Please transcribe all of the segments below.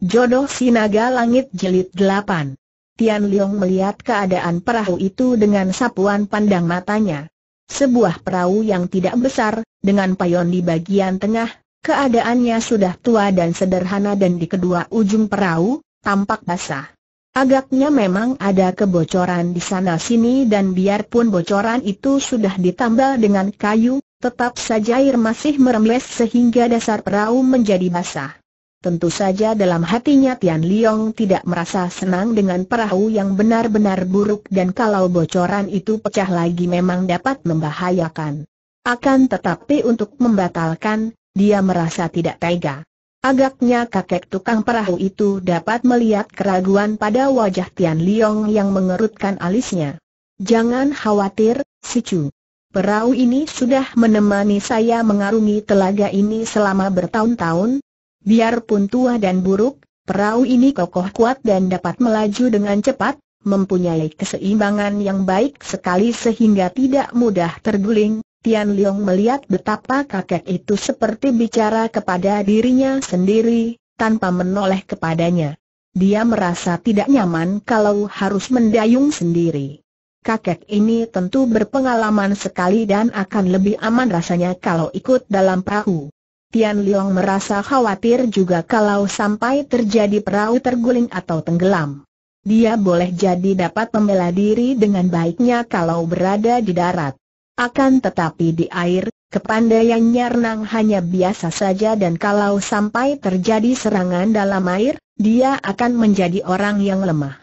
Jodoh Sinaga Langit Jelit Delapan Tian Liang melihat keadaan perahu itu dengan sapuan pandang matanya. Sebuah perahu yang tidak besar, dengan payon di bagian tengah, keadaannya sudah tua dan sederhana dan di kedua ujung perahu, tampak basah. Agaknya memang ada kebocoran di sana-sini dan biarpun bocoran itu sudah ditambal dengan kayu, tetap saja air masih meremles sehingga dasar perahu menjadi basah. Tentu saja dalam hatinya Tian Liong tidak merasa senang dengan perahu yang benar-benar buruk dan kalau bocoran itu pecah lagi memang dapat membahayakan. Akan tetapi untuk membatalkan, dia merasa tidak tega. Agaknya kakek tukang perahu itu dapat melihat keraguan pada wajah Tian Liong yang mengerutkan alisnya. Jangan khawatir, si Chu. Perahu ini sudah menemani saya mengarungi telaga ini selama bertahun-tahun, Biarpun tua dan buruk, perahu ini kokoh kuat dan dapat melaju dengan cepat, mempunyai keseimbangan yang baik sekali sehingga tidak mudah terguling. Tian Liang melihat betapa kakek itu seperti bicara kepada dirinya sendiri, tanpa menoleh kepadanya. Dia merasa tidak nyaman kalau harus mendayung sendiri. Kakek ini tentu berpengalaman sekali dan akan lebih aman rasanya kalau ikut dalam perahu. Tian Liong merasa khawatir juga kalau sampai terjadi perahu terguling atau tenggelam. Dia boleh jadi dapat membela diri dengan baiknya kalau berada di darat. Akan tetapi di air, kepandaiannya renang hanya biasa saja dan kalau sampai terjadi serangan dalam air, dia akan menjadi orang yang lemah.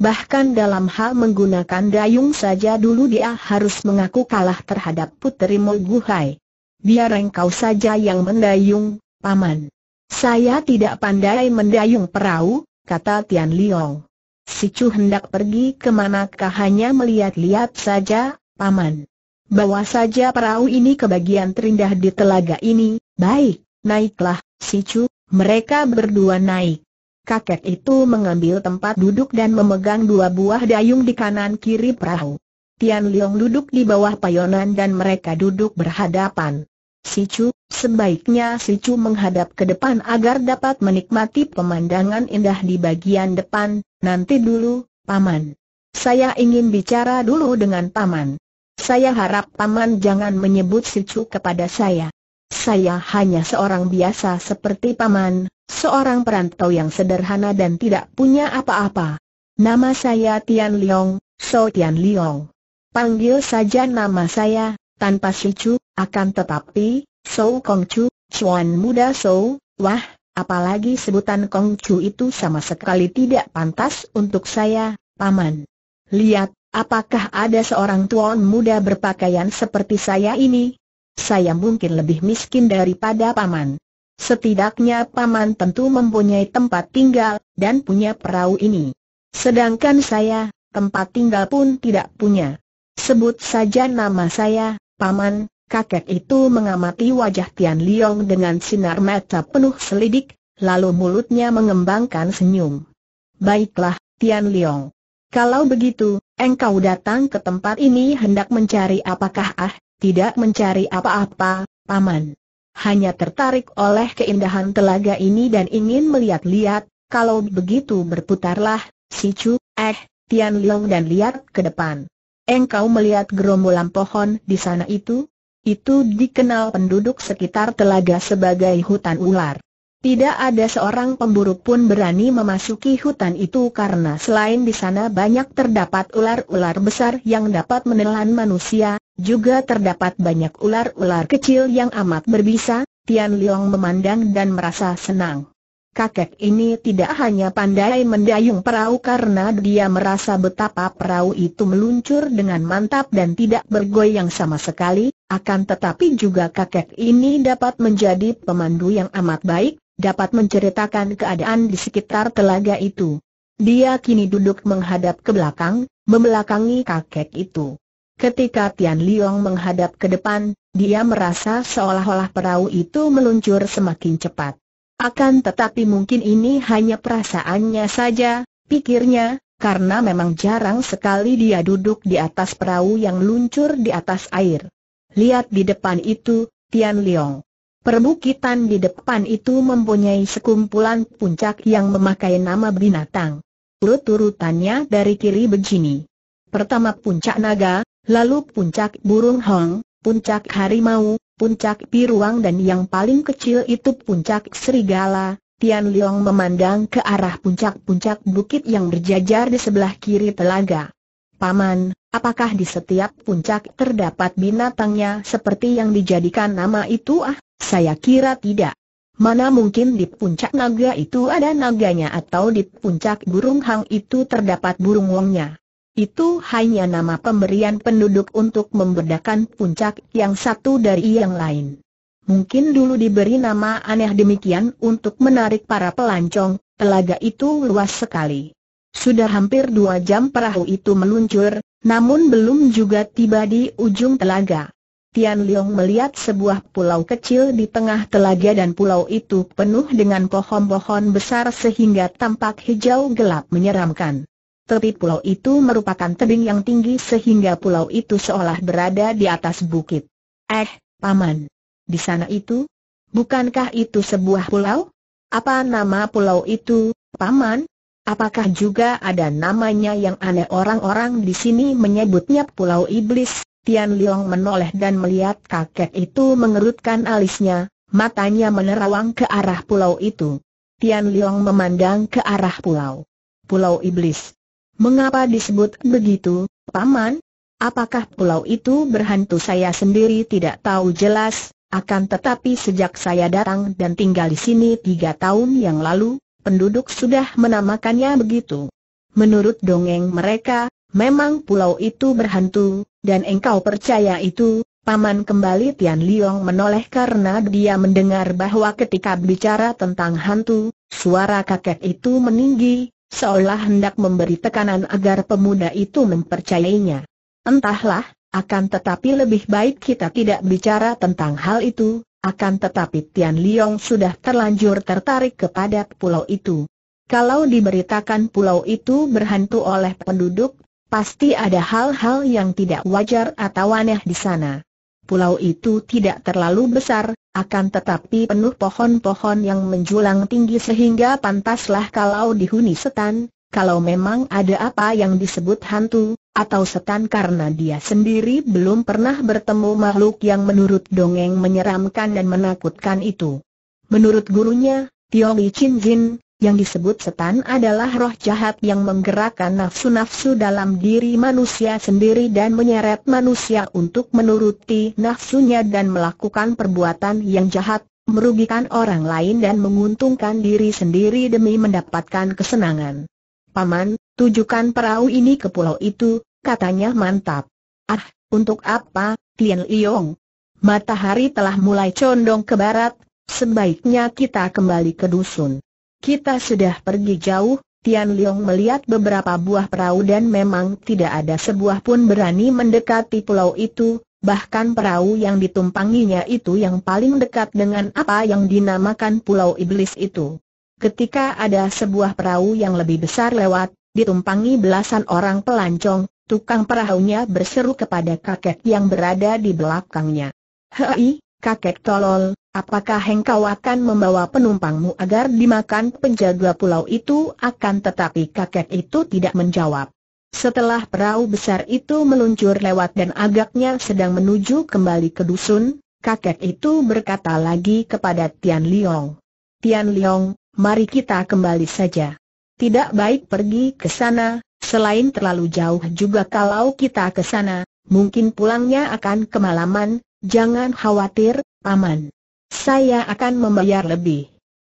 Bahkan dalam hal menggunakan dayung saja dulu dia harus mengaku kalah terhadap Putri Mulguhai biar engkau saja yang mendayung, paman. Saya tidak pandai mendayung perahu, kata Tian Liong. Si Chu hendak pergi kemanakah hanya melihat-lihat saja, paman. Bawa saja perahu ini ke bagian terindah di telaga ini, baik, naiklah, si Chu, mereka berdua naik. Kakek itu mengambil tempat duduk dan memegang dua buah dayung di kanan kiri perahu. Tian Liong duduk di bawah payonan dan mereka duduk berhadapan. Si Chu, sebaiknya Si Chu menghadap ke depan agar dapat menikmati pemandangan indah di bagian depan, nanti dulu, Paman. Saya ingin bicara dulu dengan Paman. Saya harap Paman jangan menyebut Si Chu kepada saya. Saya hanya seorang biasa seperti Paman, seorang perantau yang sederhana dan tidak punya apa-apa. Nama saya Tian Liang, So Tian Liang. Panggil saja nama saya, tanpa Si Chu. akan tetapi, Sou Kong Chu, Chuan muda So. wah, apalagi sebutan Kong Chu itu sama sekali tidak pantas untuk saya, Paman. Lihat, apakah ada seorang tuan muda berpakaian seperti saya ini? Saya mungkin lebih miskin daripada Paman. Setidaknya Paman tentu mempunyai tempat tinggal, dan punya perahu ini. Sedangkan saya, tempat tinggal pun tidak punya. Sebut saja nama saya, Paman, kakek itu mengamati wajah Tian Liang dengan sinar mata penuh selidik, lalu mulutnya mengembangkan senyum. Baiklah, Tian Liang. Kalau begitu, engkau datang ke tempat ini hendak mencari apakah ah, tidak mencari apa-apa, Paman. Hanya tertarik oleh keindahan telaga ini dan ingin melihat-lihat, kalau begitu berputarlah, si Chu, eh, Tian Liang dan lihat ke depan. Engkau melihat gerombolan pohon di sana itu? Itu dikenal penduduk sekitar telaga sebagai hutan ular. Tidak ada seorang pemburu pun berani memasuki hutan itu karena selain di sana banyak terdapat ular-ular besar yang dapat menelan manusia, juga terdapat banyak ular-ular kecil yang amat berbisa, Tian Liang memandang dan merasa senang kakek ini tidak hanya pandai mendayung perahu karena dia merasa betapa perahu itu meluncur dengan mantap dan tidak bergoyang sama sekali, akan tetapi juga kakek ini dapat menjadi pemandu yang amat baik, dapat menceritakan keadaan di sekitar telaga itu. Dia kini duduk menghadap ke belakang, membelakangi kakek itu. Ketika Tian Liong menghadap ke depan, dia merasa seolah-olah perahu itu meluncur semakin cepat. Akan tetapi mungkin ini hanya perasaannya saja, pikirnya, karena memang jarang sekali dia duduk di atas perahu yang luncur di atas air. Lihat di depan itu, Tian Liong. Perbukitan di depan itu mempunyai sekumpulan puncak yang memakai nama binatang. Urut-urutannya dari kiri begini. Pertama puncak naga, lalu puncak burung hong, puncak harimau, puncak piruang dan yang paling kecil itu puncak serigala. Tian Liang memandang ke arah puncak-puncak bukit yang berjajar di sebelah kiri telaga. Paman, apakah di setiap puncak terdapat binatangnya seperti yang dijadikan nama itu ah? Saya kira tidak. Mana mungkin di puncak naga itu ada naganya atau di puncak burung hang itu terdapat burung wongnya. Itu hanya nama pemberian penduduk untuk membedakan puncak yang satu dari yang lain. Mungkin dulu diberi nama aneh demikian untuk menarik para pelancong, telaga itu luas sekali. Sudah hampir dua jam perahu itu meluncur, namun belum juga tiba di ujung telaga. Tian Leong melihat sebuah pulau kecil di tengah telaga dan pulau itu penuh dengan pohon-pohon besar sehingga tampak hijau gelap menyeramkan. Tepi pulau itu merupakan tebing yang tinggi sehingga pulau itu seolah berada di atas bukit. Eh, Paman. Di sana itu? Bukankah itu sebuah pulau? Apa nama pulau itu, Paman? Apakah juga ada namanya yang aneh orang-orang di sini menyebutnya Pulau Iblis? Tian Liang menoleh dan melihat kakek itu mengerutkan alisnya, matanya menerawang ke arah pulau itu. Tian Liang memandang ke arah pulau. Pulau Iblis. Mengapa disebut begitu, Paman? Apakah pulau itu berhantu saya sendiri tidak tahu jelas, akan tetapi sejak saya datang dan tinggal di sini tiga tahun yang lalu, penduduk sudah menamakannya begitu. Menurut dongeng mereka, memang pulau itu berhantu, dan engkau percaya itu, Paman kembali Tian Liong menoleh karena dia mendengar bahwa ketika bicara tentang hantu, suara kakek itu meninggi, Seolah hendak memberi tekanan agar pemuda itu mempercayainya. Entahlah, akan tetapi lebih baik kita tidak bicara tentang hal itu, akan tetapi Tian Liong sudah terlanjur tertarik kepada pulau itu. Kalau diberitakan pulau itu berhantu oleh penduduk, pasti ada hal-hal yang tidak wajar atau aneh di sana. Pulau itu tidak terlalu besar, akan tetapi penuh pohon-pohon yang menjulang tinggi sehingga pantaslah kalau dihuni setan, kalau memang ada apa yang disebut hantu, atau setan karena dia sendiri belum pernah bertemu makhluk yang menurut dongeng menyeramkan dan menakutkan itu. Menurut gurunya, Tiong Chin Jin, yang disebut setan adalah roh jahat yang menggerakkan nafsu-nafsu dalam diri manusia sendiri dan menyeret manusia untuk menuruti nafsunya dan melakukan perbuatan yang jahat, merugikan orang lain dan menguntungkan diri sendiri demi mendapatkan kesenangan. Paman, tujukan perahu ini ke pulau itu, katanya mantap. Ah, untuk apa, Tian Liong? Matahari telah mulai condong ke barat, sebaiknya kita kembali ke dusun. Kita sudah pergi jauh, Tian Liang melihat beberapa buah perahu dan memang tidak ada sebuah pun berani mendekati pulau itu, Bahkan perahu yang ditumpanginya itu yang paling dekat dengan apa yang dinamakan Pulau Iblis itu. Ketika ada sebuah perahu yang lebih besar lewat, ditumpangi belasan orang pelancong, tukang perahunya berseru kepada kakek yang berada di belakangnya. Hei, kakek tolol, Apakah engkau akan membawa penumpangmu agar dimakan penjaga pulau itu akan tetapi kakek itu tidak menjawab. Setelah perahu besar itu meluncur lewat dan agaknya sedang menuju kembali ke dusun, kakek itu berkata lagi kepada Tian Liong. Tian Liong, mari kita kembali saja. Tidak baik pergi ke sana, selain terlalu jauh juga kalau kita ke sana, mungkin pulangnya akan kemalaman, jangan khawatir, aman. Saya akan membayar lebih.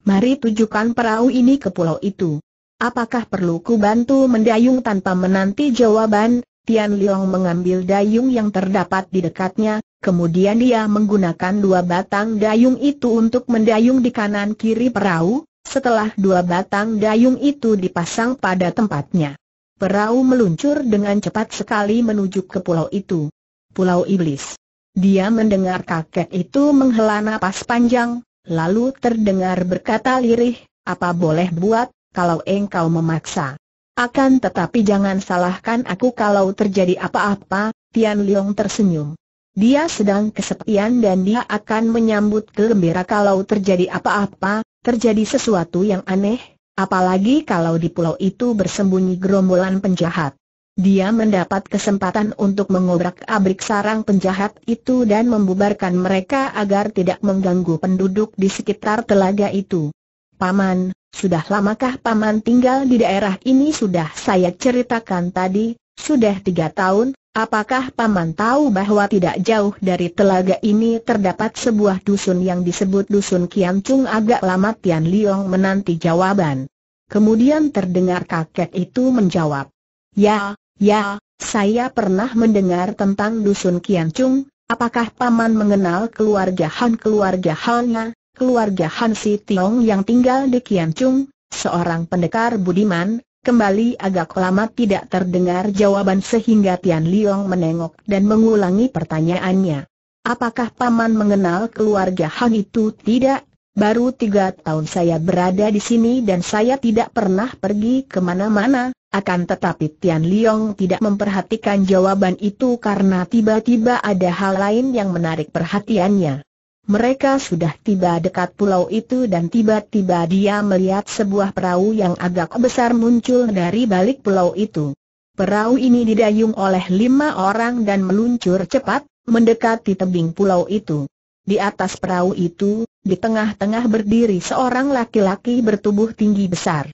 Mari tujukan perahu ini ke pulau itu. Apakah perlu ku bantu mendayung tanpa menanti jawaban? Tian Liang mengambil dayung yang terdapat di dekatnya, kemudian dia menggunakan dua batang dayung itu untuk mendayung di kanan kiri perahu, setelah dua batang dayung itu dipasang pada tempatnya. Perahu meluncur dengan cepat sekali menuju ke pulau itu. Pulau Iblis. Dia mendengar kakek itu menghela napas panjang, lalu terdengar berkata lirih, apa boleh buat, kalau engkau memaksa. Akan tetapi jangan salahkan aku kalau terjadi apa-apa, Tian Leong tersenyum. Dia sedang kesepian dan dia akan menyambut kegembira kalau terjadi apa-apa, terjadi sesuatu yang aneh, apalagi kalau di pulau itu bersembunyi gerombolan penjahat. Dia mendapat kesempatan untuk mengobrak-abrik sarang penjahat itu dan membubarkan mereka agar tidak mengganggu penduduk di sekitar telaga itu. Paman, sudah lamakah Paman tinggal di daerah ini? Sudah saya ceritakan tadi, sudah tiga tahun, apakah Paman tahu bahwa tidak jauh dari telaga ini terdapat sebuah dusun yang disebut Dusun Kiancung agak lama Tian Liong menanti jawaban. Kemudian terdengar kakek itu menjawab, Ya, Ya, saya pernah mendengar tentang dusun Kiancung, apakah Paman mengenal keluarga Han keluarga Hanya, keluarga Han Si Tiong yang tinggal di Kiancung, seorang pendekar budiman, Kembali agak lama tidak terdengar jawaban sehingga Tian Liang menengok dan mengulangi pertanyaannya. Apakah Paman mengenal keluarga Han itu? Tidak, baru tiga tahun saya berada di sini dan saya tidak pernah pergi kemana-mana, akan tetapi Tian Liong tidak memperhatikan jawaban itu karena tiba-tiba ada hal lain yang menarik perhatiannya. Mereka sudah tiba dekat pulau itu dan tiba-tiba dia melihat sebuah perahu yang agak besar muncul dari balik pulau itu. Perahu ini didayung oleh lima orang dan meluncur cepat, mendekati tebing pulau itu. Di atas perahu itu, di tengah-tengah berdiri seorang laki-laki bertubuh tinggi besar.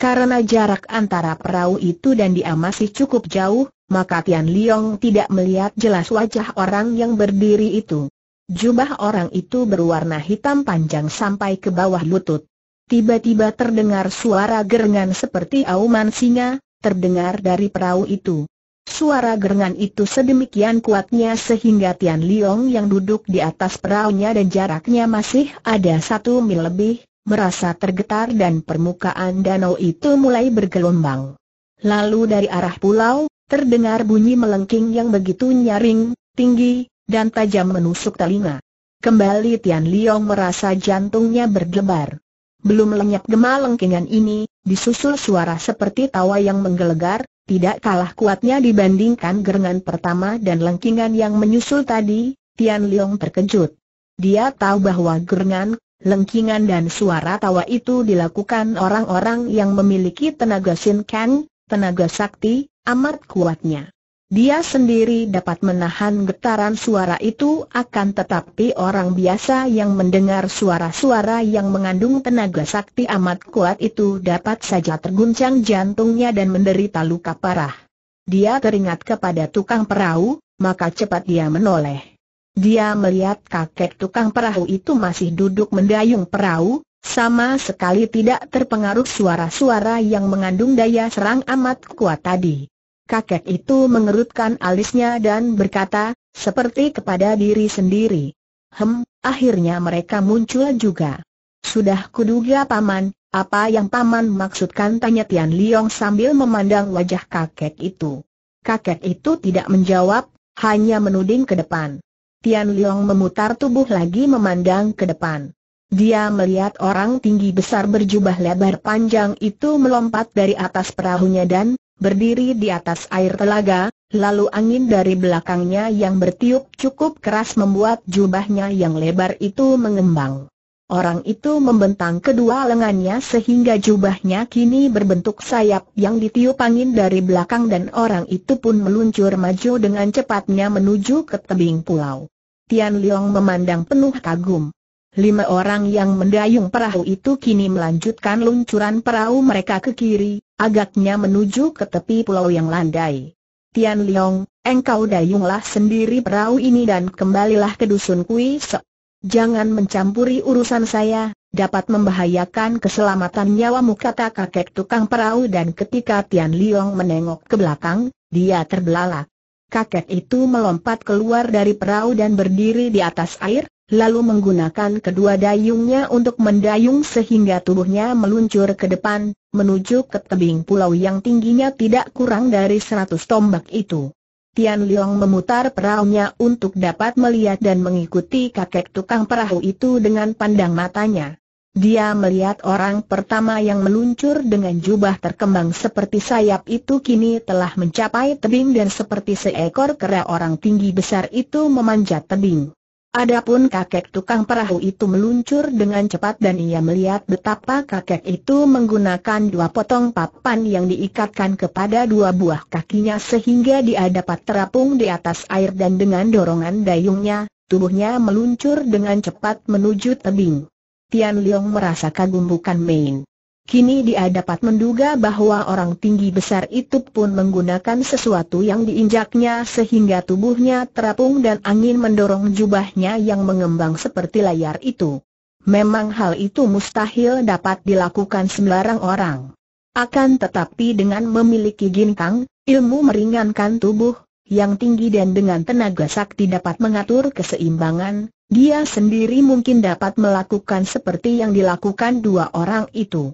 Karena jarak antara perahu itu dan dia masih cukup jauh, maka Tian Liong tidak melihat jelas wajah orang yang berdiri itu. Jubah orang itu berwarna hitam panjang sampai ke bawah lutut. Tiba-tiba terdengar suara gerengan seperti auman singa, terdengar dari perahu itu. Suara gerengan itu sedemikian kuatnya sehingga Tian Liong yang duduk di atas perahunya dan jaraknya masih ada satu mil lebih, merasa tergetar dan permukaan danau itu mulai bergelombang. Lalu dari arah pulau, terdengar bunyi melengking yang begitu nyaring, tinggi, dan tajam menusuk telinga. Kembali Tian Liong merasa jantungnya berdebar. Belum lenyap gema lengkingan ini, disusul suara seperti tawa yang menggelegar, tidak kalah kuatnya dibandingkan gerengan pertama dan lengkingan yang menyusul tadi, Tian Liong terkejut. Dia tahu bahwa gerengan Lengkingan dan suara tawa itu dilakukan orang-orang yang memiliki tenaga Sin Kang, tenaga sakti, amat kuatnya. Dia sendiri dapat menahan getaran suara itu akan tetapi orang biasa yang mendengar suara-suara yang mengandung tenaga sakti amat kuat itu dapat saja terguncang jantungnya dan menderita luka parah. Dia teringat kepada tukang perahu, maka cepat dia menoleh. Dia melihat kakek tukang perahu itu masih duduk mendayung perahu, sama sekali tidak terpengaruh suara-suara yang mengandung daya serang amat kuat tadi. Kakek itu mengerutkan alisnya dan berkata, seperti kepada diri sendiri. Hem, akhirnya mereka muncul juga. Sudah kuduga paman, apa yang paman maksudkan tanya Tian Liong sambil memandang wajah kakek itu. Kakek itu tidak menjawab, hanya menuding ke depan. Tian Liang memutar tubuh lagi memandang ke depan. Dia melihat orang tinggi besar berjubah lebar panjang itu melompat dari atas perahunya dan berdiri di atas air telaga, lalu angin dari belakangnya yang bertiup cukup keras membuat jubahnya yang lebar itu mengembang. Orang itu membentang kedua lengannya sehingga jubahnya kini berbentuk sayap yang ditiup angin dari belakang dan orang itu pun meluncur maju dengan cepatnya menuju ke tebing pulau. Tian Liang memandang penuh kagum. Lima orang yang mendayung perahu itu kini melanjutkan luncuran perahu mereka ke kiri, agaknya menuju ke tepi pulau yang landai. Tian Liang, engkau dayunglah sendiri perahu ini dan kembalilah ke dusun Kui Se. Jangan mencampuri urusan saya, dapat membahayakan keselamatan nyawamu kata kakek tukang perahu dan ketika Tian Liong menengok ke belakang, dia terbelalak. Kakek itu melompat keluar dari perahu dan berdiri di atas air, lalu menggunakan kedua dayungnya untuk mendayung sehingga tubuhnya meluncur ke depan, menuju ke tebing pulau yang tingginya tidak kurang dari seratus tombak itu. Tian Liong memutar perahunya untuk dapat melihat dan mengikuti kakek tukang perahu itu dengan pandang matanya. Dia melihat orang pertama yang meluncur dengan jubah terkembang seperti sayap itu kini telah mencapai tebing dan seperti seekor kera orang tinggi besar itu memanjat tebing. Adapun kakek tukang perahu itu meluncur dengan cepat dan ia melihat betapa kakek itu menggunakan dua potong papan yang diikatkan kepada dua buah kakinya sehingga dia dapat terapung di atas air dan dengan dorongan dayungnya, tubuhnya meluncur dengan cepat menuju tebing. Tian Liang merasa kagum bukan main. Kini dia dapat menduga bahwa orang tinggi besar itu pun menggunakan sesuatu yang diinjaknya sehingga tubuhnya terapung dan angin mendorong jubahnya yang mengembang seperti layar itu. Memang hal itu mustahil dapat dilakukan sembarang orang. Akan tetapi dengan memiliki ginkang, ilmu meringankan tubuh, yang tinggi dan dengan tenaga sakti dapat mengatur keseimbangan, dia sendiri mungkin dapat melakukan seperti yang dilakukan dua orang itu.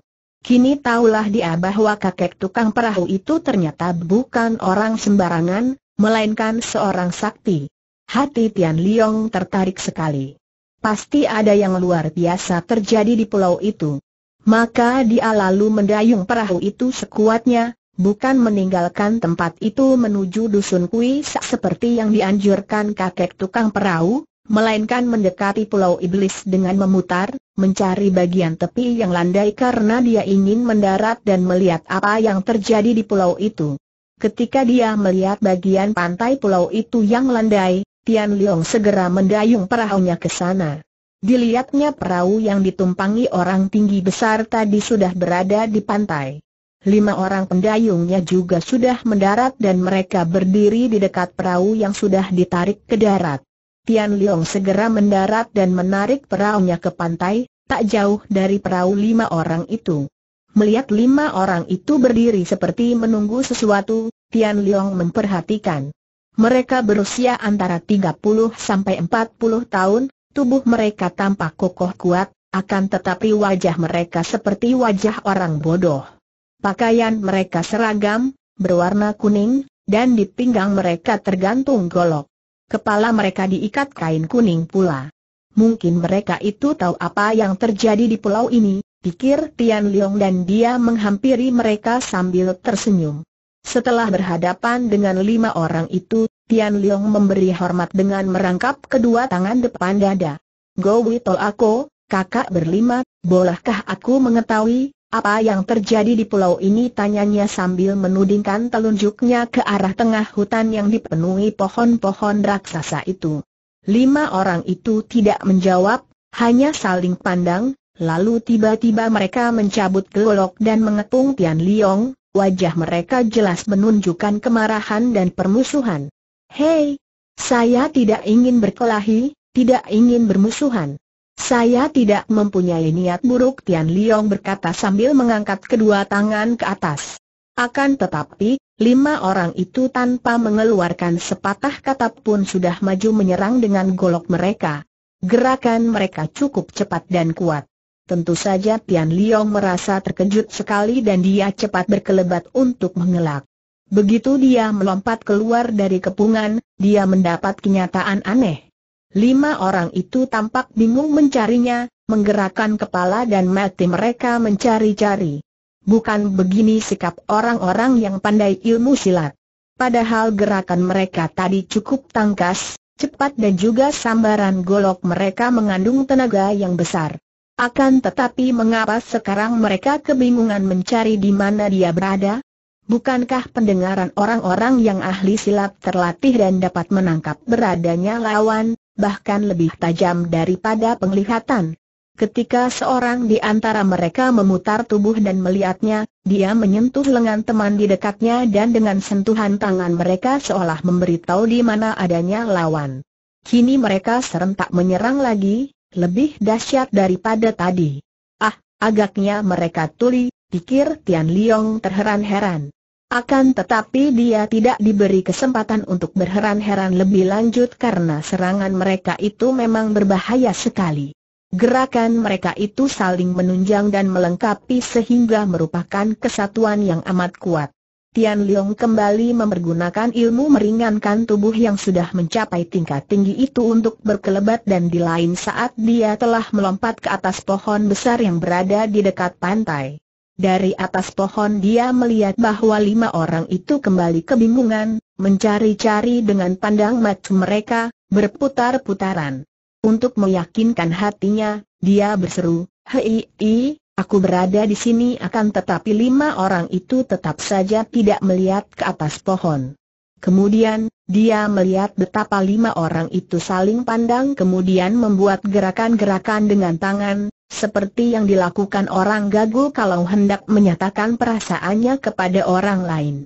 Kini taulah dia bahwa kakek tukang perahu itu ternyata bukan orang sembarangan, melainkan seorang sakti. Hati Tian Liong tertarik sekali. Pasti ada yang luar biasa terjadi di pulau itu. Maka dia lalu mendayung perahu itu sekuatnya, bukan meninggalkan tempat itu menuju dusun Kui seperti yang dianjurkan kakek tukang perahu, melainkan mendekati pulau iblis dengan memutar, mencari bagian tepi yang landai karena dia ingin mendarat dan melihat apa yang terjadi di pulau itu. Ketika dia melihat bagian pantai pulau itu yang landai, Tian Liang segera mendayung perahunya ke sana. Dilihatnya perahu yang ditumpangi orang tinggi besar tadi sudah berada di pantai. Lima orang pendayungnya juga sudah mendarat dan mereka berdiri di dekat perahu yang sudah ditarik ke darat. Tian Liang segera mendarat dan menarik peraunya ke pantai, tak jauh dari perahu lima orang itu. Melihat lima orang itu berdiri seperti menunggu sesuatu, Tian Liang memperhatikan. Mereka berusia antara 30 sampai 40 tahun, tubuh mereka tampak kokoh kuat, akan tetapi wajah mereka seperti wajah orang bodoh. Pakaian mereka seragam, berwarna kuning, dan di pinggang mereka tergantung golok kepala mereka diikat kain kuning pula. Mungkin mereka itu tahu apa yang terjadi di pulau ini, pikir Tian Liang dan dia menghampiri mereka sambil tersenyum. Setelah berhadapan dengan lima orang itu, Tian Liang memberi hormat dengan merangkap kedua tangan depan dada. Go aku, kakak berlima, bolehkah aku mengetahui, apa yang terjadi di pulau ini tanyanya sambil menudingkan telunjuknya ke arah tengah hutan yang dipenuhi pohon-pohon raksasa itu. Lima orang itu tidak menjawab, hanya saling pandang, lalu tiba-tiba mereka mencabut golok dan mengepung Tian Liong, wajah mereka jelas menunjukkan kemarahan dan permusuhan. Hei, saya tidak ingin berkelahi, tidak ingin bermusuhan. Saya tidak mempunyai niat buruk Tian Liong berkata sambil mengangkat kedua tangan ke atas. Akan tetapi, lima orang itu tanpa mengeluarkan sepatah kata pun sudah maju menyerang dengan golok mereka. Gerakan mereka cukup cepat dan kuat. Tentu saja Tian Liong merasa terkejut sekali dan dia cepat berkelebat untuk mengelak. Begitu dia melompat keluar dari kepungan, dia mendapat kenyataan aneh. Lima orang itu tampak bingung mencarinya, menggerakkan kepala dan mati mereka mencari-cari. Bukan begini sikap orang-orang yang pandai ilmu silat. Padahal gerakan mereka tadi cukup tangkas, cepat dan juga sambaran golok mereka mengandung tenaga yang besar. Akan tetapi mengapa sekarang mereka kebingungan mencari di mana dia berada? Bukankah pendengaran orang-orang yang ahli silat terlatih dan dapat menangkap beradanya lawan, bahkan lebih tajam daripada penglihatan? Ketika seorang di antara mereka memutar tubuh dan melihatnya, dia menyentuh lengan teman di dekatnya dan dengan sentuhan tangan mereka seolah memberitahu di mana adanya lawan. Kini mereka serentak menyerang lagi, lebih dahsyat daripada tadi. Ah, agaknya mereka tuli, pikir Tian Liong terheran-heran. Akan tetapi dia tidak diberi kesempatan untuk berheran-heran lebih lanjut karena serangan mereka itu memang berbahaya sekali. Gerakan mereka itu saling menunjang dan melengkapi sehingga merupakan kesatuan yang amat kuat. Tian Leong kembali mempergunakan ilmu meringankan tubuh yang sudah mencapai tingkat tinggi itu untuk berkelebat dan di lain saat dia telah melompat ke atas pohon besar yang berada di dekat pantai. Dari atas pohon dia melihat bahwa lima orang itu kembali kebingungan, mencari-cari dengan pandang mata mereka, berputar-putaran. Untuk meyakinkan hatinya, dia berseru, Hei, aku berada di sini akan tetapi lima orang itu tetap saja tidak melihat ke atas pohon. Kemudian, dia melihat betapa lima orang itu saling pandang kemudian membuat gerakan-gerakan dengan tangan, seperti yang dilakukan orang gagu kalau hendak menyatakan perasaannya kepada orang lain.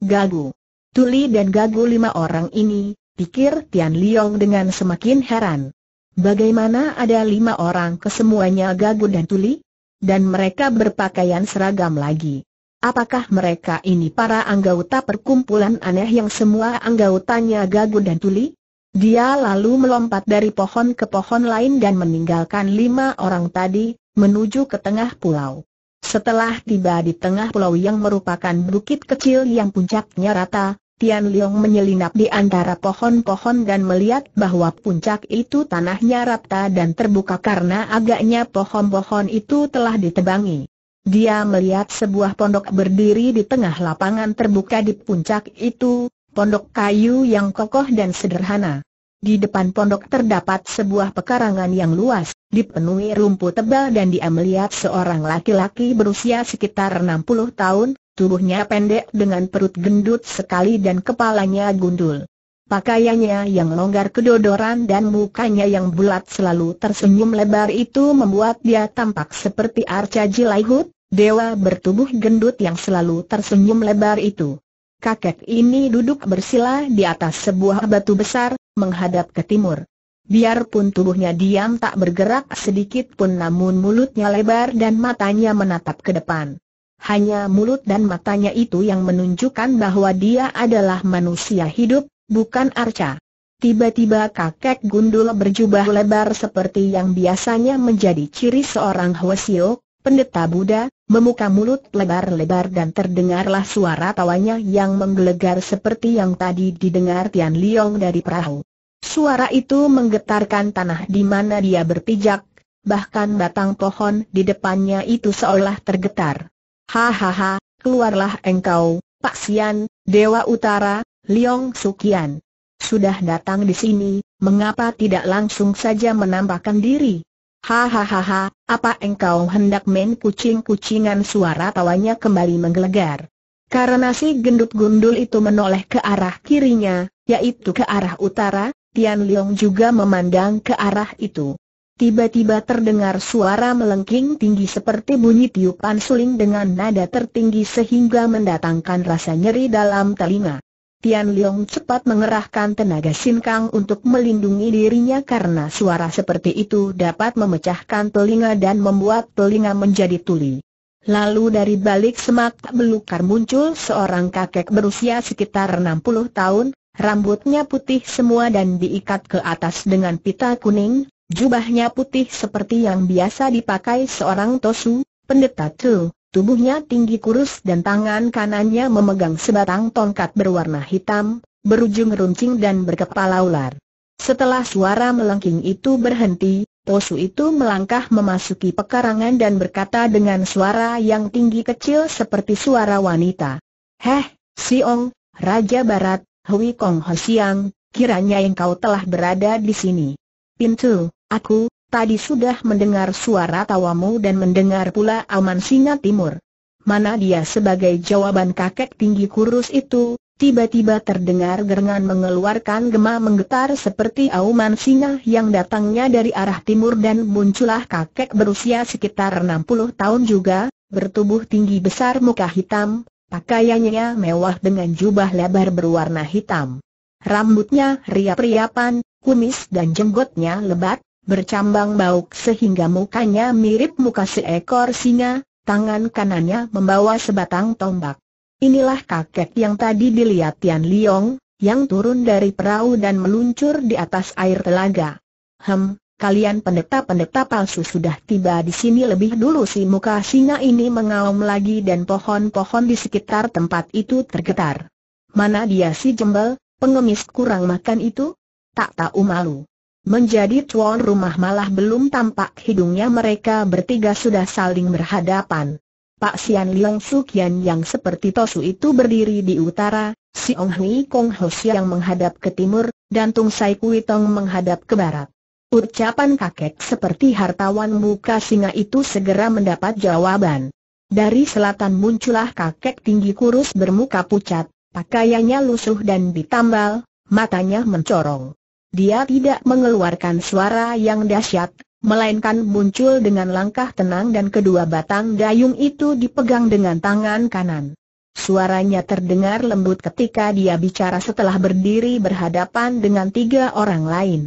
Gagu. Tuli dan gagu lima orang ini, pikir Tian Liong dengan semakin heran. Bagaimana ada lima orang kesemuanya gagu dan tuli? Dan mereka berpakaian seragam lagi. Apakah mereka ini para anggota perkumpulan aneh yang semua anggotanya gagu dan tuli? Dia lalu melompat dari pohon ke pohon lain dan meninggalkan lima orang tadi, menuju ke tengah pulau. Setelah tiba di tengah pulau yang merupakan bukit kecil yang puncaknya rata, Tian Liang menyelinap di antara pohon-pohon dan melihat bahwa puncak itu tanahnya rata dan terbuka karena agaknya pohon-pohon itu telah ditebangi. Dia melihat sebuah pondok berdiri di tengah lapangan terbuka di puncak itu, pondok kayu yang kokoh dan sederhana. Di depan pondok terdapat sebuah pekarangan yang luas, dipenuhi rumput tebal dan dia melihat seorang laki-laki berusia sekitar 60 tahun, tubuhnya pendek dengan perut gendut sekali dan kepalanya gundul. Pakaiannya yang longgar kedodoran dan mukanya yang bulat selalu tersenyum lebar itu membuat dia tampak seperti Arca Jilaihut, dewa bertubuh gendut yang selalu tersenyum lebar itu. Kakek ini duduk bersila di atas sebuah batu besar, menghadap ke timur. Biarpun tubuhnya diam tak bergerak sedikit pun namun mulutnya lebar dan matanya menatap ke depan. Hanya mulut dan matanya itu yang menunjukkan bahwa dia adalah manusia hidup, bukan arca. Tiba-tiba kakek gundul berjubah lebar seperti yang biasanya menjadi ciri seorang Hwasiok, pendeta Buddha, memuka mulut lebar-lebar dan terdengarlah suara tawanya yang menggelegar seperti yang tadi didengar Tian Liong dari perahu. Suara itu menggetarkan tanah di mana dia berpijak, bahkan batang pohon di depannya itu seolah tergetar. Hahaha, keluarlah engkau, Pak Sian, Dewa Utara, Liong Sukian. Sudah datang di sini, mengapa tidak langsung saja menampakkan diri? Hahaha, apa engkau hendak main kucing-kucingan suara tawanya kembali menggelegar. Karena si gendut gundul itu menoleh ke arah kirinya, yaitu ke arah utara, Tian Leong juga memandang ke arah itu. Tiba-tiba terdengar suara melengking tinggi seperti bunyi tiupan suling dengan nada tertinggi sehingga mendatangkan rasa nyeri dalam telinga. Tian Leong cepat mengerahkan tenaga sinkang untuk melindungi dirinya karena suara seperti itu dapat memecahkan telinga dan membuat telinga menjadi tuli. Lalu dari balik semak belukar muncul seorang kakek berusia sekitar 60 tahun, rambutnya putih semua dan diikat ke atas dengan pita kuning, jubahnya putih seperti yang biasa dipakai seorang tosu, pendeta tuh. Tubuhnya tinggi kurus dan tangan kanannya memegang sebatang tongkat berwarna hitam, berujung runcing dan berkepala ular. Setelah suara melengking itu berhenti, Tosu itu melangkah memasuki pekarangan dan berkata dengan suara yang tinggi kecil seperti suara wanita. Heh, Siong, Raja Barat, Hui Kong Ho Siang, kiranya engkau telah berada di sini. Pintu, aku, Tadi sudah mendengar suara tawamu dan mendengar pula aman singa timur. Mana dia sebagai jawaban kakek tinggi kurus itu, tiba-tiba terdengar gerengan mengeluarkan gema menggetar seperti auman singa yang datangnya dari arah timur dan muncullah kakek berusia sekitar 60 tahun juga, bertubuh tinggi besar muka hitam, pakaiannya mewah dengan jubah lebar berwarna hitam. Rambutnya riap-riapan, kumis dan jenggotnya lebat, bercambang bauk sehingga mukanya mirip muka seekor singa, tangan kanannya membawa sebatang tombak. Inilah kakek yang tadi dilihat Tian Liong, yang turun dari perahu dan meluncur di atas air telaga. Hem, kalian pendeta-pendeta palsu sudah tiba di sini lebih dulu si muka singa ini mengaum lagi dan pohon-pohon di sekitar tempat itu tergetar. Mana dia si jembel, pengemis kurang makan itu? Tak tahu malu. Menjadi tuan rumah malah belum tampak hidungnya mereka bertiga sudah saling berhadapan. Pak Sian Liang Sukian yang seperti Tosu itu berdiri di utara, Si Ong Hui Kong Ho yang menghadap ke timur, dan Tung Sai Kui Tong menghadap ke barat. Ucapan kakek seperti hartawan muka singa itu segera mendapat jawaban. Dari selatan muncullah kakek tinggi kurus bermuka pucat, pakaiannya lusuh dan ditambal, matanya mencorong. Dia tidak mengeluarkan suara yang dahsyat, melainkan muncul dengan langkah tenang dan kedua batang dayung itu dipegang dengan tangan kanan. Suaranya terdengar lembut ketika dia bicara setelah berdiri berhadapan dengan tiga orang lain.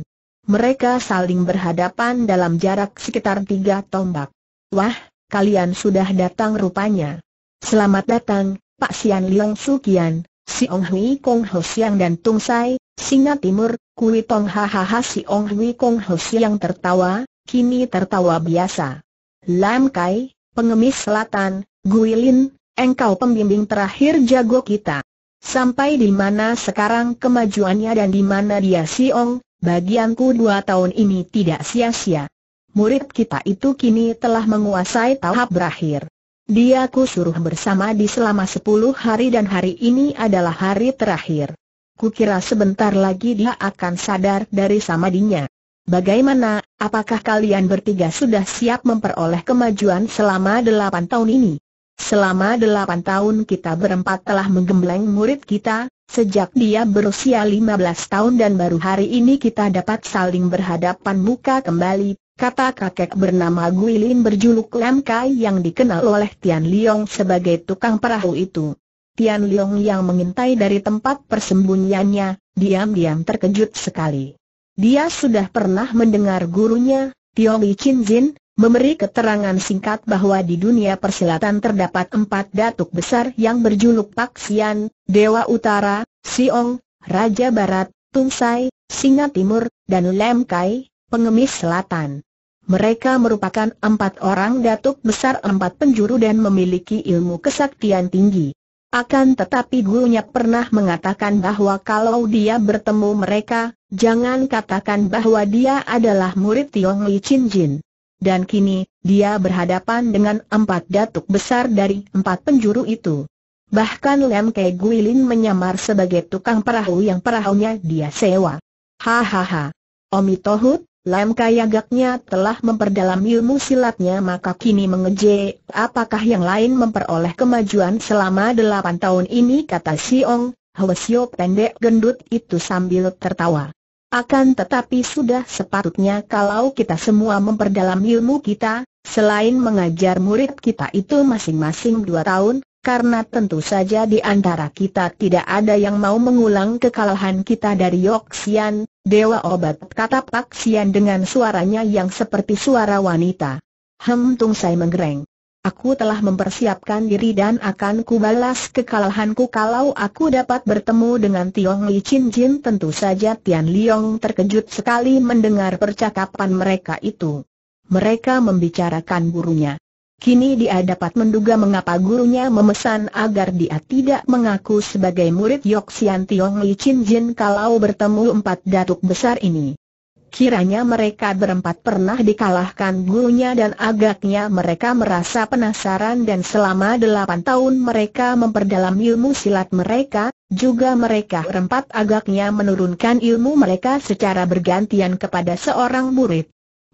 Mereka saling berhadapan dalam jarak sekitar tiga tombak. Wah, kalian sudah datang rupanya. Selamat datang, Pak Sian Liang Sukian, Siong Hui Kong Ho Siang dan Tung Sai, Singa Timur, Kui Tong hahaha si Ong Hui Kong Ho yang tertawa, kini tertawa biasa. Lam Kai, pengemis selatan, Guilin, engkau pembimbing terakhir jago kita. Sampai di mana sekarang kemajuannya dan di mana dia si Ong, bagianku dua tahun ini tidak sia-sia. Murid kita itu kini telah menguasai tahap berakhir. Dia ku suruh bersama di selama sepuluh hari dan hari ini adalah hari terakhir. Kukira sebentar lagi dia akan sadar dari samadinya. Bagaimana, apakah kalian bertiga sudah siap memperoleh kemajuan selama delapan tahun ini? Selama delapan tahun kita berempat telah menggembleng murid kita, sejak dia berusia lima belas tahun dan baru hari ini kita dapat saling berhadapan muka kembali, kata kakek bernama Guilin berjuluk Lam Kai yang dikenal oleh Tian Liong sebagai tukang perahu itu. Tian Leong yang mengintai dari tempat persembunyiannya, diam-diam terkejut sekali. Dia sudah pernah mendengar gurunya, Tio Li Chin Jin, memberi keterangan singkat bahwa di dunia persilatan terdapat empat datuk besar yang berjuluk Pak Sian, Dewa Utara, Siong, Raja Barat, Tung Sai, Singa Timur, dan Lem Kai, pengemis selatan. Mereka merupakan empat orang datuk besar empat penjuru dan memiliki ilmu kesaktian tinggi. Akan tetapi gurunya pernah mengatakan bahwa kalau dia bertemu mereka, jangan katakan bahwa dia adalah murid Tiong Li Chin Jin. Dan kini, dia berhadapan dengan empat datuk besar dari empat penjuru itu. Bahkan Lem Kei Guilin menyamar sebagai tukang perahu yang perahunya dia sewa. Hahaha. Omi Tohut, Lam Kayagaknya telah memperdalam ilmu silatnya maka kini mengeje, apakah yang lain memperoleh kemajuan selama delapan tahun ini kata Si Ong, Hwesio pendek gendut itu sambil tertawa. Akan tetapi sudah sepatutnya kalau kita semua memperdalam ilmu kita, selain mengajar murid kita itu masing-masing dua tahun, karena tentu saja di antara kita tidak ada yang mau mengulang kekalahan kita dari Yoxian, Dewa obat, kata Pak Sian dengan suaranya yang seperti suara wanita. Hem Tung Sai menggereng. Aku telah mempersiapkan diri dan akan kubalas kekalahanku kalau aku dapat bertemu dengan Tiong Li Chin Jin tentu saja Tian Liong terkejut sekali mendengar percakapan mereka itu. Mereka membicarakan gurunya. Kini dia dapat menduga mengapa gurunya memesan agar dia tidak mengaku sebagai murid Yok Sian Tiong Li Chin Jin kalau bertemu empat datuk besar ini. Kiranya mereka berempat pernah dikalahkan gurunya dan agaknya mereka merasa penasaran dan selama delapan tahun mereka memperdalam ilmu silat mereka, juga mereka berempat agaknya menurunkan ilmu mereka secara bergantian kepada seorang murid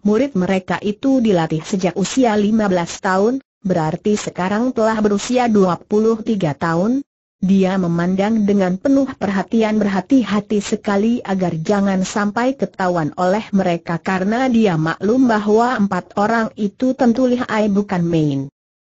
murid mereka itu dilatih sejak usia 15 tahun, berarti sekarang telah berusia 23 tahun. Dia memandang dengan penuh perhatian berhati-hati sekali agar jangan sampai ketahuan oleh mereka karena dia maklum bahwa empat orang itu tentu lihai bukan main.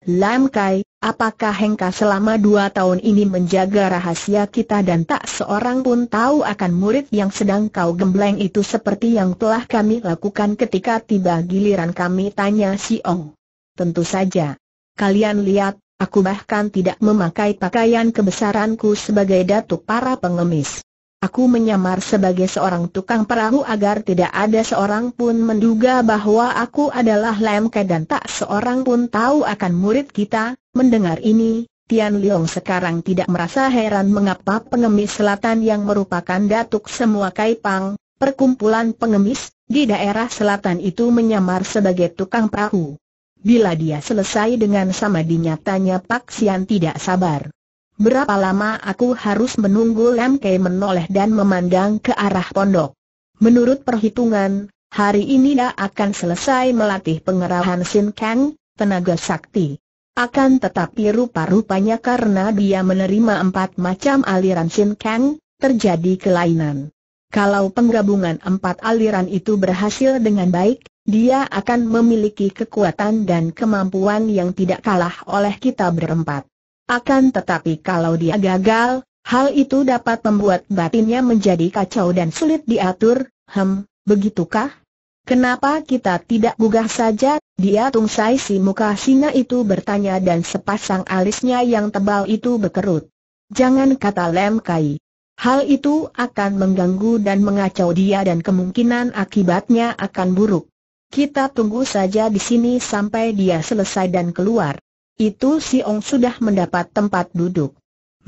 Lam Kai, apakah Hengka selama dua tahun ini menjaga rahasia kita dan tak seorang pun tahu akan murid yang sedang kau gembleng itu seperti yang telah kami lakukan ketika tiba giliran kami tanya si Ong. Tentu saja. Kalian lihat, aku bahkan tidak memakai pakaian kebesaranku sebagai datuk para pengemis. Aku menyamar sebagai seorang tukang perahu agar tidak ada seorang pun menduga bahwa aku adalah Lemke dan tak seorang pun tahu akan murid kita. Mendengar ini, Tian Leong sekarang tidak merasa heran mengapa pengemis selatan yang merupakan datuk semua Kaipang, perkumpulan pengemis, di daerah selatan itu menyamar sebagai tukang perahu. Bila dia selesai dengan sama dinyatanya Pak Sian tidak sabar. Berapa lama aku harus menunggu Lam Kei menoleh dan memandang ke arah pondok. Menurut perhitungan, hari ini dia akan selesai melatih pengerahan Sin Kang, tenaga sakti. Akan tetapi rupa-rupanya karena dia menerima empat macam aliran Sin Kang, terjadi kelainan. Kalau penggabungan empat aliran itu berhasil dengan baik, dia akan memiliki kekuatan dan kemampuan yang tidak kalah oleh kita berempat. Akan tetapi kalau dia gagal, hal itu dapat membuat batinnya menjadi kacau dan sulit diatur, hem, begitukah? Kenapa kita tidak gugah saja? Dia tungsai si muka singa itu bertanya dan sepasang alisnya yang tebal itu berkerut. Jangan kata Lem Kai. Hal itu akan mengganggu dan mengacau dia dan kemungkinan akibatnya akan buruk. Kita tunggu saja di sini sampai dia selesai dan keluar itu Siong sudah mendapat tempat duduk.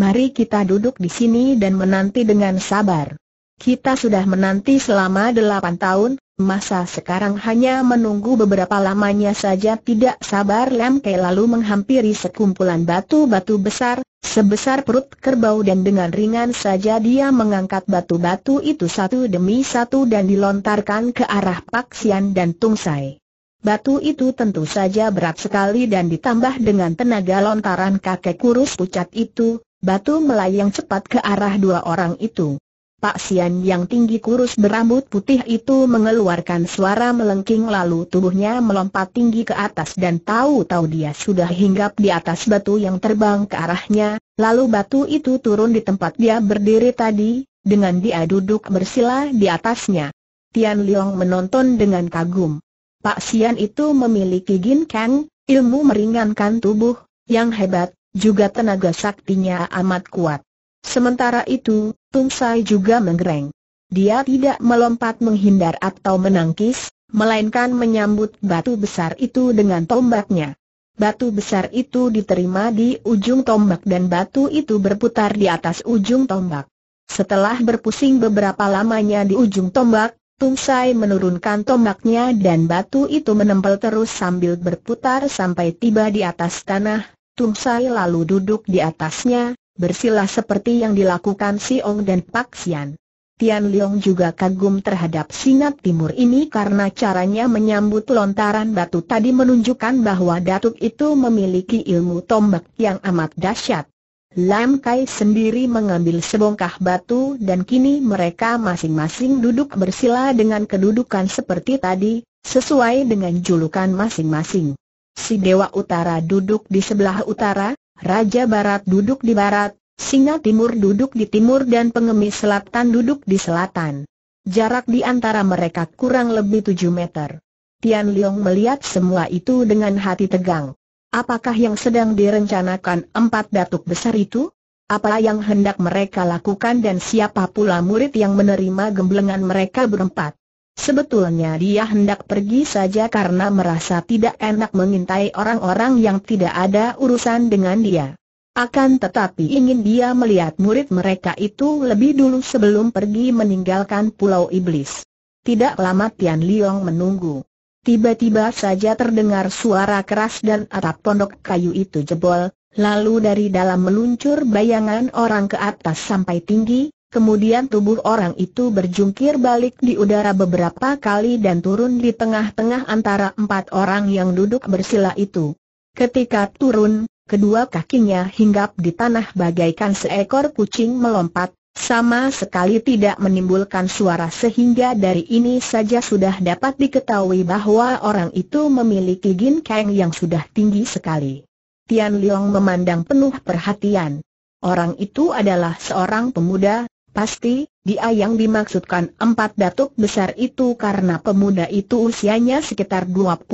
Mari kita duduk di sini dan menanti dengan sabar. Kita sudah menanti selama delapan tahun, masa sekarang hanya menunggu beberapa lamanya saja tidak sabar Lam Kei lalu menghampiri sekumpulan batu-batu besar, sebesar perut kerbau dan dengan ringan saja dia mengangkat batu-batu itu satu demi satu dan dilontarkan ke arah Pak Paksian dan Tung Sai. Batu itu tentu saja berat sekali dan ditambah dengan tenaga lontaran kakek kurus pucat itu, batu melayang cepat ke arah dua orang itu. Pak Sian yang tinggi kurus berambut putih itu mengeluarkan suara melengking lalu tubuhnya melompat tinggi ke atas dan tahu-tahu dia sudah hinggap di atas batu yang terbang ke arahnya, lalu batu itu turun di tempat dia berdiri tadi, dengan dia duduk bersila di atasnya. Tian Liang menonton dengan kagum. Pak Sian itu memiliki ginkang, ilmu meringankan tubuh, yang hebat, juga tenaga saktinya amat kuat. Sementara itu, Tung Sai juga menggereng. Dia tidak melompat menghindar atau menangkis, melainkan menyambut batu besar itu dengan tombaknya. Batu besar itu diterima di ujung tombak dan batu itu berputar di atas ujung tombak. Setelah berpusing beberapa lamanya di ujung tombak, Tumsai menurunkan tombaknya dan batu itu menempel terus sambil berputar sampai tiba di atas tanah. Tumsai lalu duduk di atasnya, bersila seperti yang dilakukan Si Ong dan Pak Sian. Tian Leong juga kagum terhadap Singat Timur ini karena caranya menyambut lontaran batu tadi menunjukkan bahwa datuk itu memiliki ilmu tombak yang amat dahsyat. Lam Kai sendiri mengambil sebongkah batu dan kini mereka masing-masing duduk bersila dengan kedudukan seperti tadi, sesuai dengan julukan masing-masing. Si Dewa Utara duduk di sebelah utara, Raja Barat duduk di barat, Singa Timur duduk di timur dan Pengemis Selatan duduk di selatan. Jarak di antara mereka kurang lebih tujuh meter. Tian Leong melihat semua itu dengan hati tegang. Apakah yang sedang direncanakan empat datuk besar itu? Apa yang hendak mereka lakukan dan siapa pula murid yang menerima gemblengan mereka berempat? Sebetulnya dia hendak pergi saja karena merasa tidak enak mengintai orang-orang yang tidak ada urusan dengan dia. Akan tetapi ingin dia melihat murid mereka itu lebih dulu sebelum pergi meninggalkan Pulau Iblis. Tidak lama Tian Liong menunggu. Tiba-tiba saja terdengar suara keras dan atap pondok kayu itu jebol, lalu dari dalam meluncur bayangan orang ke atas sampai tinggi, kemudian tubuh orang itu berjungkir balik di udara beberapa kali dan turun di tengah-tengah antara empat orang yang duduk bersila itu. Ketika turun, kedua kakinya hinggap di tanah bagaikan seekor kucing melompat, sama sekali tidak menimbulkan suara sehingga dari ini saja sudah dapat diketahui bahwa orang itu memiliki gin keng yang sudah tinggi sekali. Tian Liang memandang penuh perhatian. Orang itu adalah seorang pemuda, pasti, dia yang dimaksudkan empat datuk besar itu karena pemuda itu usianya sekitar 23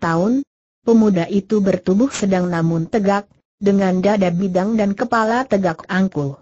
tahun. Pemuda itu bertubuh sedang namun tegak, dengan dada bidang dan kepala tegak angkuh.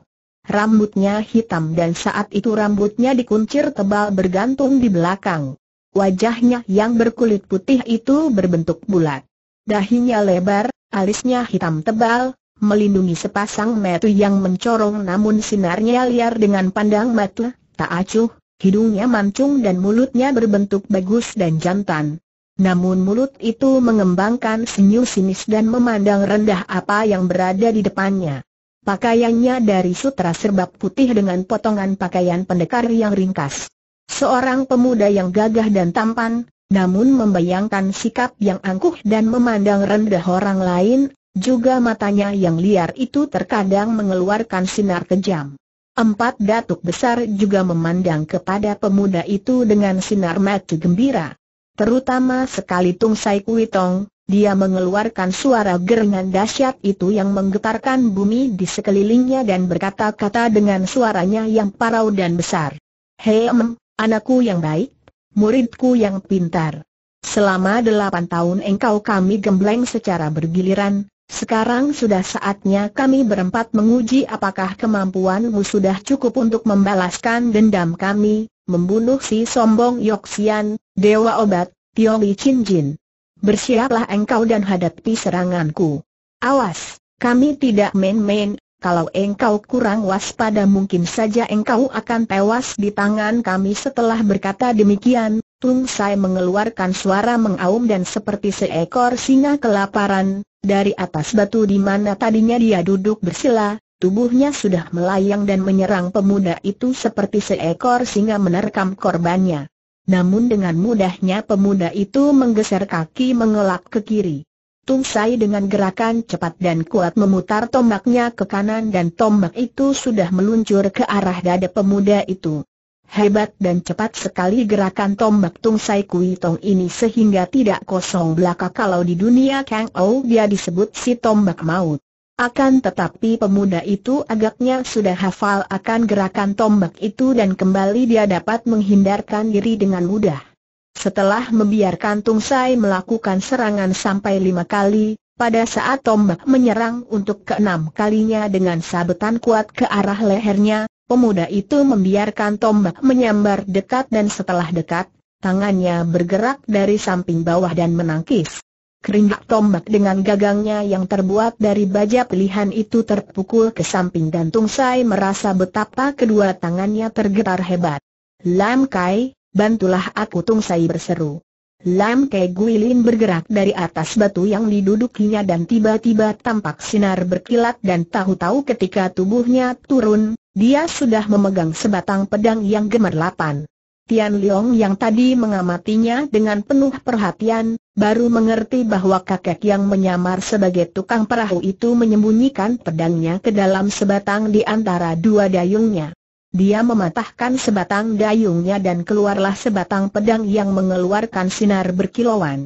Rambutnya hitam dan saat itu rambutnya dikuncir tebal bergantung di belakang. Wajahnya yang berkulit putih itu berbentuk bulat. Dahinya lebar, alisnya hitam tebal, melindungi sepasang metu yang mencorong namun sinarnya liar dengan pandang mata, tak acuh, hidungnya mancung dan mulutnya berbentuk bagus dan jantan. Namun mulut itu mengembangkan senyum sinis dan memandang rendah apa yang berada di depannya. Pakaiannya dari sutra serbab putih dengan potongan pakaian pendekar yang ringkas. Seorang pemuda yang gagah dan tampan, namun membayangkan sikap yang angkuh dan memandang rendah orang lain, juga matanya yang liar itu terkadang mengeluarkan sinar kejam. Empat datuk besar juga memandang kepada pemuda itu dengan sinar mata gembira. Terutama sekali Tung Sai Kui Tong, dia mengeluarkan suara gerengan dahsyat itu yang menggetarkan bumi di sekelilingnya dan berkata-kata dengan suaranya yang parau dan besar. Hei em, anakku yang baik, muridku yang pintar. Selama delapan tahun engkau kami gembleng secara bergiliran, sekarang sudah saatnya kami berempat menguji apakah kemampuanmu sudah cukup untuk membalaskan dendam kami, membunuh si sombong Yoksian, Dewa Obat, Tiong Li Chin Jin. Bersiaplah engkau dan hadapi seranganku. Awas, kami tidak main-main, kalau engkau kurang waspada mungkin saja engkau akan tewas di tangan kami setelah berkata demikian, Tung Sai mengeluarkan suara mengaum dan seperti seekor singa kelaparan, dari atas batu di mana tadinya dia duduk bersila, tubuhnya sudah melayang dan menyerang pemuda itu seperti seekor singa menerkam korbannya. Namun dengan mudahnya pemuda itu menggeser kaki mengelak ke kiri. Tung Sai dengan gerakan cepat dan kuat memutar tombaknya ke kanan dan tombak itu sudah meluncur ke arah dada pemuda itu. Hebat dan cepat sekali gerakan tombak Tung Sai Kui Tong ini sehingga tidak kosong belaka kalau di dunia Kang Ou dia disebut si tombak maut. Akan tetapi pemuda itu agaknya sudah hafal akan gerakan tombak itu dan kembali dia dapat menghindarkan diri dengan mudah. Setelah membiarkan Tungsai melakukan serangan sampai lima kali, pada saat tombak menyerang untuk keenam kalinya dengan sabetan kuat ke arah lehernya, pemuda itu membiarkan tombak menyambar dekat dan setelah dekat, tangannya bergerak dari samping bawah dan menangkis. Kerindak tombak dengan gagangnya yang terbuat dari baja pilihan itu terpukul ke samping dan Tung Sai merasa betapa kedua tangannya tergetar hebat. Lam Kai, bantulah aku Tung Sai berseru. Lam Kai Guilin bergerak dari atas batu yang didudukinya dan tiba-tiba tampak sinar berkilat dan tahu-tahu ketika tubuhnya turun, dia sudah memegang sebatang pedang yang gemerlapan. Tian Leong yang tadi mengamatinya dengan penuh perhatian, baru mengerti bahwa kakek yang menyamar sebagai tukang perahu itu menyembunyikan pedangnya ke dalam sebatang di antara dua dayungnya. Dia mematahkan sebatang dayungnya dan keluarlah sebatang pedang yang mengeluarkan sinar berkilauan.